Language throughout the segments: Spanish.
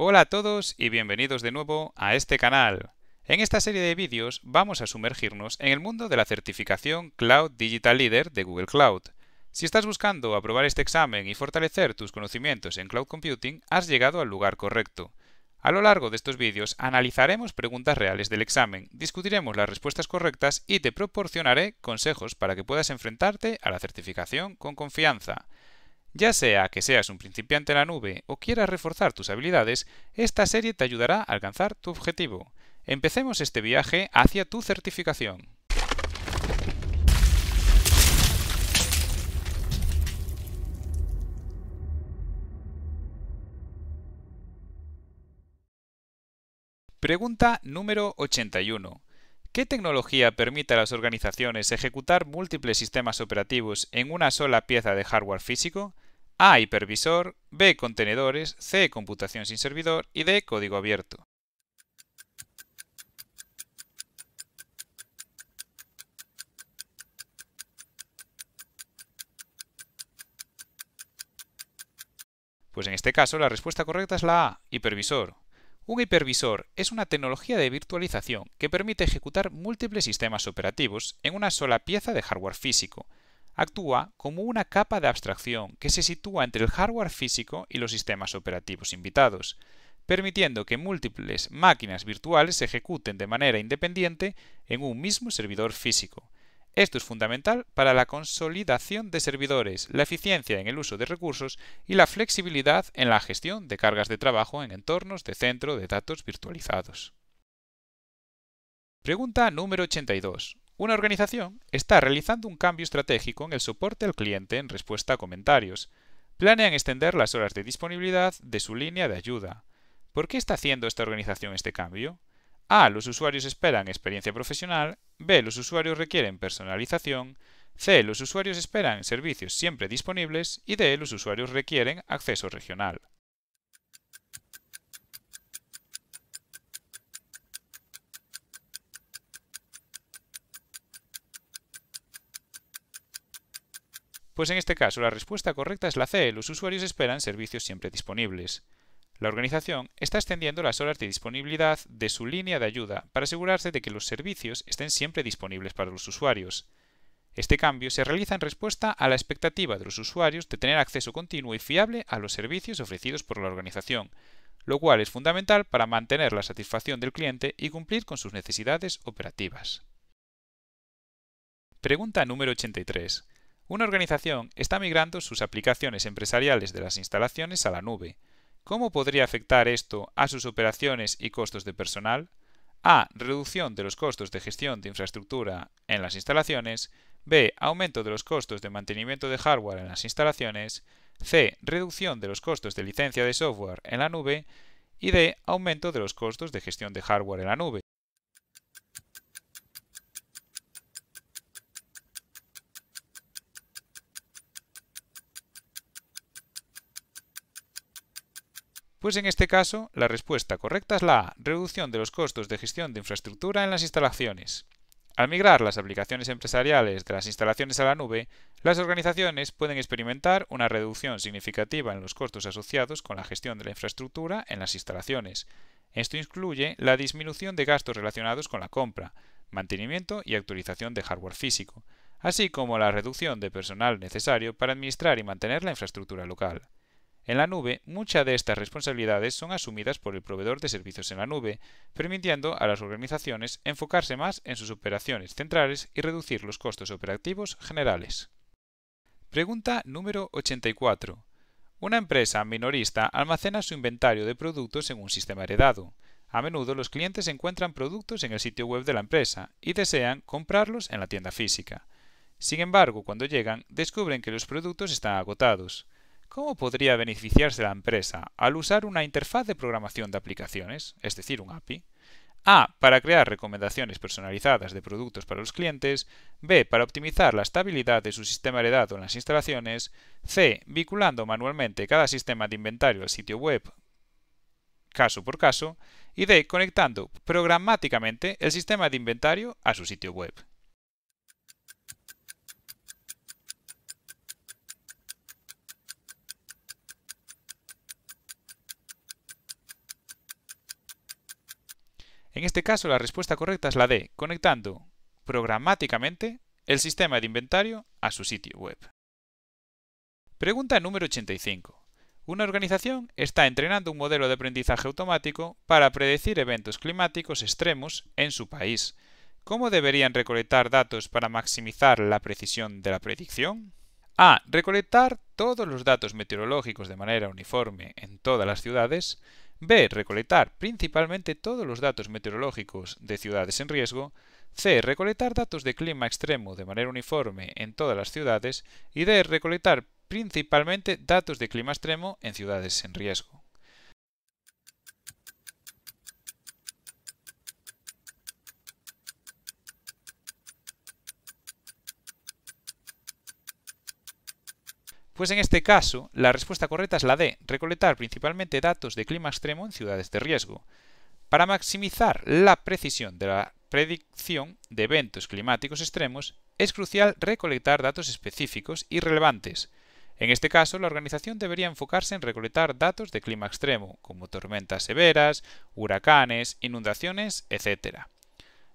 Hola a todos y bienvenidos de nuevo a este canal. En esta serie de vídeos vamos a sumergirnos en el mundo de la certificación Cloud Digital Leader de Google Cloud. Si estás buscando aprobar este examen y fortalecer tus conocimientos en Cloud Computing, has llegado al lugar correcto. A lo largo de estos vídeos analizaremos preguntas reales del examen, discutiremos las respuestas correctas y te proporcionaré consejos para que puedas enfrentarte a la certificación con confianza. Ya sea que seas un principiante en la nube o quieras reforzar tus habilidades, esta serie te ayudará a alcanzar tu objetivo. Empecemos este viaje hacia tu certificación. Pregunta número 81. ¿Qué tecnología permite a las organizaciones ejecutar múltiples sistemas operativos en una sola pieza de hardware físico? A. Hipervisor, B. Contenedores, C. Computación sin servidor y D. Código abierto. Pues en este caso la respuesta correcta es la A, hipervisor, un hipervisor es una tecnología de virtualización que permite ejecutar múltiples sistemas operativos en una sola pieza de hardware físico. Actúa como una capa de abstracción que se sitúa entre el hardware físico y los sistemas operativos invitados, permitiendo que múltiples máquinas virtuales se ejecuten de manera independiente en un mismo servidor físico esto es fundamental para la consolidación de servidores, la eficiencia en el uso de recursos y la flexibilidad en la gestión de cargas de trabajo en entornos de centro de datos virtualizados. Pregunta número 82. Una organización está realizando un cambio estratégico en el soporte al cliente en respuesta a comentarios. Planean extender las horas de disponibilidad de su línea de ayuda. ¿Por qué está haciendo esta organización este cambio? A. Los usuarios esperan experiencia profesional. B. Los usuarios requieren personalización. C. Los usuarios esperan servicios siempre disponibles. Y D. Los usuarios requieren acceso regional. Pues en este caso la respuesta correcta es la C. Los usuarios esperan servicios siempre disponibles. La organización está extendiendo las horas de disponibilidad de su línea de ayuda para asegurarse de que los servicios estén siempre disponibles para los usuarios. Este cambio se realiza en respuesta a la expectativa de los usuarios de tener acceso continuo y fiable a los servicios ofrecidos por la organización, lo cual es fundamental para mantener la satisfacción del cliente y cumplir con sus necesidades operativas. Pregunta número 83. Una organización está migrando sus aplicaciones empresariales de las instalaciones a la nube. ¿Cómo podría afectar esto a sus operaciones y costos de personal? A. Reducción de los costos de gestión de infraestructura en las instalaciones. B. Aumento de los costos de mantenimiento de hardware en las instalaciones. C. Reducción de los costos de licencia de software en la nube. Y D. Aumento de los costos de gestión de hardware en la nube. Pues en este caso, la respuesta correcta es la reducción de los costos de gestión de infraestructura en las instalaciones. Al migrar las aplicaciones empresariales de las instalaciones a la nube, las organizaciones pueden experimentar una reducción significativa en los costos asociados con la gestión de la infraestructura en las instalaciones. Esto incluye la disminución de gastos relacionados con la compra, mantenimiento y actualización de hardware físico, así como la reducción de personal necesario para administrar y mantener la infraestructura local. En la nube, muchas de estas responsabilidades son asumidas por el proveedor de servicios en la nube, permitiendo a las organizaciones enfocarse más en sus operaciones centrales y reducir los costos operativos generales. Pregunta número 84. Una empresa minorista almacena su inventario de productos en un sistema heredado. A menudo los clientes encuentran productos en el sitio web de la empresa y desean comprarlos en la tienda física. Sin embargo, cuando llegan, descubren que los productos están agotados. ¿Cómo podría beneficiarse la empresa al usar una interfaz de programación de aplicaciones, es decir, un API? A. Para crear recomendaciones personalizadas de productos para los clientes. B. Para optimizar la estabilidad de su sistema heredado en las instalaciones. C. Vinculando manualmente cada sistema de inventario al sitio web caso por caso. Y D. Conectando programáticamente el sistema de inventario a su sitio web. En este caso la respuesta correcta es la D, conectando programáticamente el sistema de inventario a su sitio web. Pregunta número 85. Una organización está entrenando un modelo de aprendizaje automático para predecir eventos climáticos extremos en su país. ¿Cómo deberían recolectar datos para maximizar la precisión de la predicción? A. Recolectar todos los datos meteorológicos de manera uniforme en todas las ciudades. B. Recolectar principalmente todos los datos meteorológicos de ciudades en riesgo. C. Recolectar datos de clima extremo de manera uniforme en todas las ciudades. Y D. Recolectar principalmente datos de clima extremo en ciudades en riesgo. Pues en este caso, la respuesta correcta es la D, recolectar principalmente datos de clima extremo en ciudades de riesgo. Para maximizar la precisión de la predicción de eventos climáticos extremos, es crucial recolectar datos específicos y relevantes. En este caso, la organización debería enfocarse en recolectar datos de clima extremo, como tormentas severas, huracanes, inundaciones, etc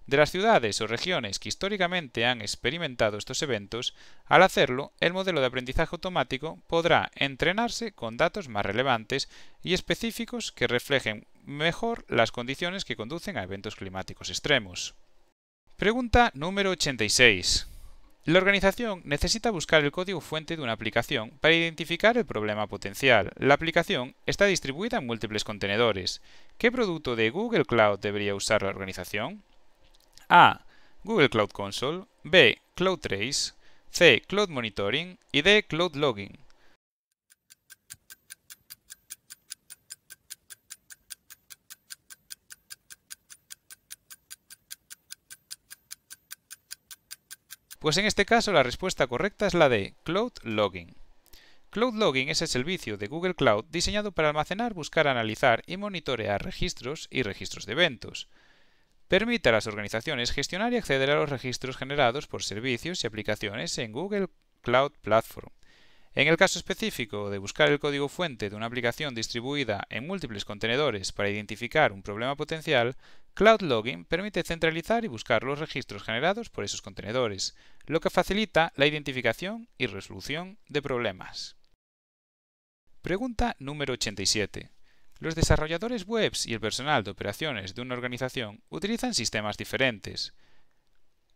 de las ciudades o regiones que históricamente han experimentado estos eventos, al hacerlo, el modelo de aprendizaje automático podrá entrenarse con datos más relevantes y específicos que reflejen mejor las condiciones que conducen a eventos climáticos extremos. Pregunta número 86. La organización necesita buscar el código fuente de una aplicación para identificar el problema potencial. La aplicación está distribuida en múltiples contenedores. ¿Qué producto de Google Cloud debería usar la organización? A. Google Cloud Console, B. Cloud Trace, C. Cloud Monitoring y D. Cloud Logging. Pues en este caso la respuesta correcta es la de Cloud Logging. Cloud Logging es el servicio de Google Cloud diseñado para almacenar, buscar, analizar y monitorear registros y registros de eventos. Permite a las organizaciones gestionar y acceder a los registros generados por servicios y aplicaciones en Google Cloud Platform. En el caso específico de buscar el código fuente de una aplicación distribuida en múltiples contenedores para identificar un problema potencial, Cloud Login permite centralizar y buscar los registros generados por esos contenedores, lo que facilita la identificación y resolución de problemas. Pregunta número 87. Los desarrolladores webs y el personal de operaciones de una organización utilizan sistemas diferentes.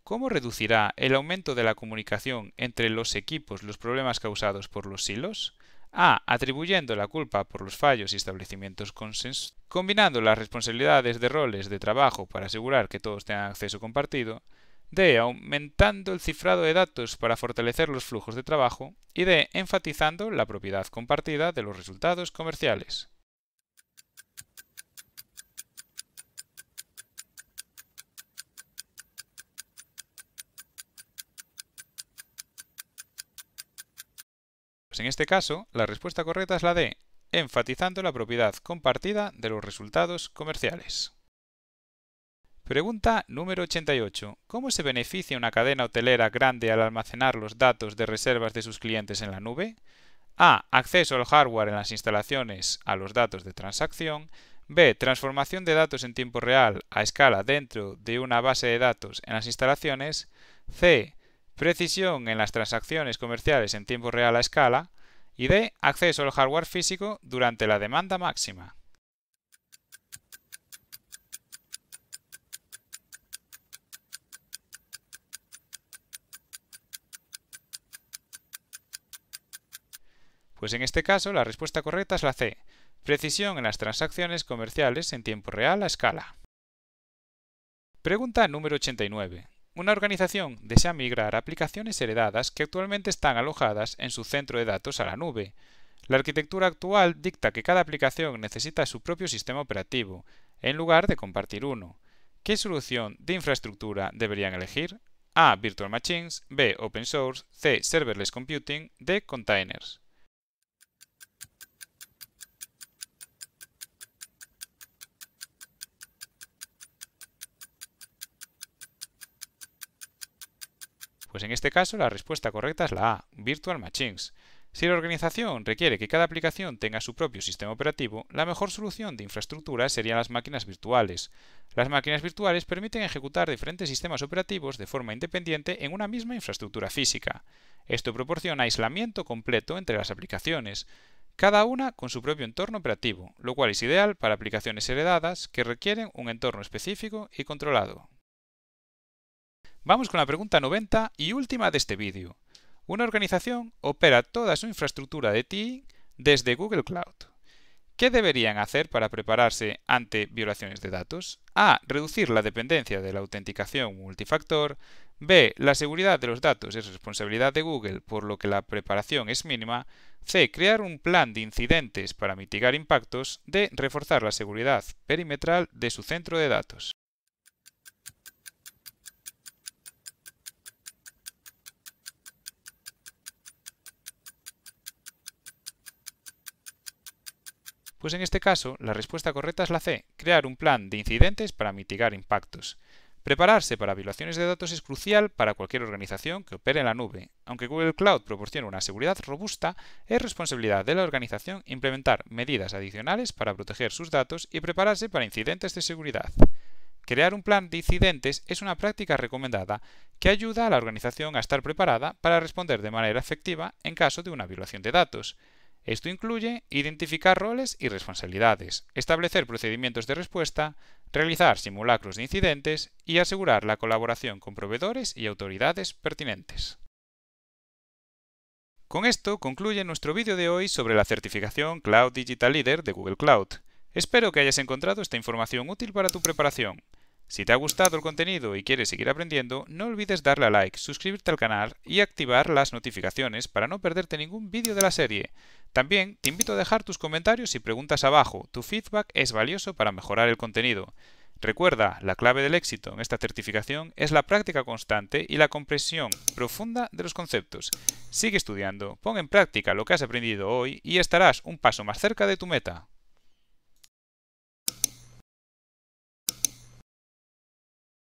¿Cómo reducirá el aumento de la comunicación entre los equipos los problemas causados por los silos? A. Atribuyendo la culpa por los fallos y establecimientos consensuados. Combinando las responsabilidades de roles de trabajo para asegurar que todos tengan acceso compartido. D. Aumentando el cifrado de datos para fortalecer los flujos de trabajo. Y D. Enfatizando la propiedad compartida de los resultados comerciales. Pues en este caso, la respuesta correcta es la D, enfatizando la propiedad compartida de los resultados comerciales. Pregunta número 88. ¿Cómo se beneficia una cadena hotelera grande al almacenar los datos de reservas de sus clientes en la nube? A. Acceso al hardware en las instalaciones a los datos de transacción. B. Transformación de datos en tiempo real a escala dentro de una base de datos en las instalaciones. C precisión en las transacciones comerciales en tiempo real a escala y de Acceso al hardware físico durante la demanda máxima. Pues en este caso la respuesta correcta es la C, precisión en las transacciones comerciales en tiempo real a escala. Pregunta número 89. Una organización desea migrar aplicaciones heredadas que actualmente están alojadas en su centro de datos a la nube. La arquitectura actual dicta que cada aplicación necesita su propio sistema operativo, en lugar de compartir uno. ¿Qué solución de infraestructura deberían elegir? A. Virtual Machines, B. Open Source, C. Serverless Computing, D. Containers. Pues en este caso la respuesta correcta es la A, Virtual Machines. Si la organización requiere que cada aplicación tenga su propio sistema operativo, la mejor solución de infraestructura serían las máquinas virtuales. Las máquinas virtuales permiten ejecutar diferentes sistemas operativos de forma independiente en una misma infraestructura física. Esto proporciona aislamiento completo entre las aplicaciones, cada una con su propio entorno operativo, lo cual es ideal para aplicaciones heredadas que requieren un entorno específico y controlado. Vamos con la pregunta 90 y última de este vídeo. Una organización opera toda su infraestructura de TI desde Google Cloud. ¿Qué deberían hacer para prepararse ante violaciones de datos? A. Reducir la dependencia de la autenticación multifactor. B. La seguridad de los datos es responsabilidad de Google, por lo que la preparación es mínima. C. Crear un plan de incidentes para mitigar impactos. D. Reforzar la seguridad perimetral de su centro de datos. Pues en este caso, la respuesta correcta es la C, crear un plan de incidentes para mitigar impactos. Prepararse para violaciones de datos es crucial para cualquier organización que opere en la nube. Aunque Google Cloud proporciona una seguridad robusta, es responsabilidad de la organización implementar medidas adicionales para proteger sus datos y prepararse para incidentes de seguridad. Crear un plan de incidentes es una práctica recomendada que ayuda a la organización a estar preparada para responder de manera efectiva en caso de una violación de datos. Esto incluye identificar roles y responsabilidades, establecer procedimientos de respuesta, realizar simulacros de incidentes y asegurar la colaboración con proveedores y autoridades pertinentes. Con esto concluye nuestro vídeo de hoy sobre la certificación Cloud Digital Leader de Google Cloud. Espero que hayas encontrado esta información útil para tu preparación. Si te ha gustado el contenido y quieres seguir aprendiendo, no olvides darle a like, suscribirte al canal y activar las notificaciones para no perderte ningún vídeo de la serie. También te invito a dejar tus comentarios y preguntas abajo. Tu feedback es valioso para mejorar el contenido. Recuerda, la clave del éxito en esta certificación es la práctica constante y la comprensión profunda de los conceptos. Sigue estudiando, pon en práctica lo que has aprendido hoy y estarás un paso más cerca de tu meta.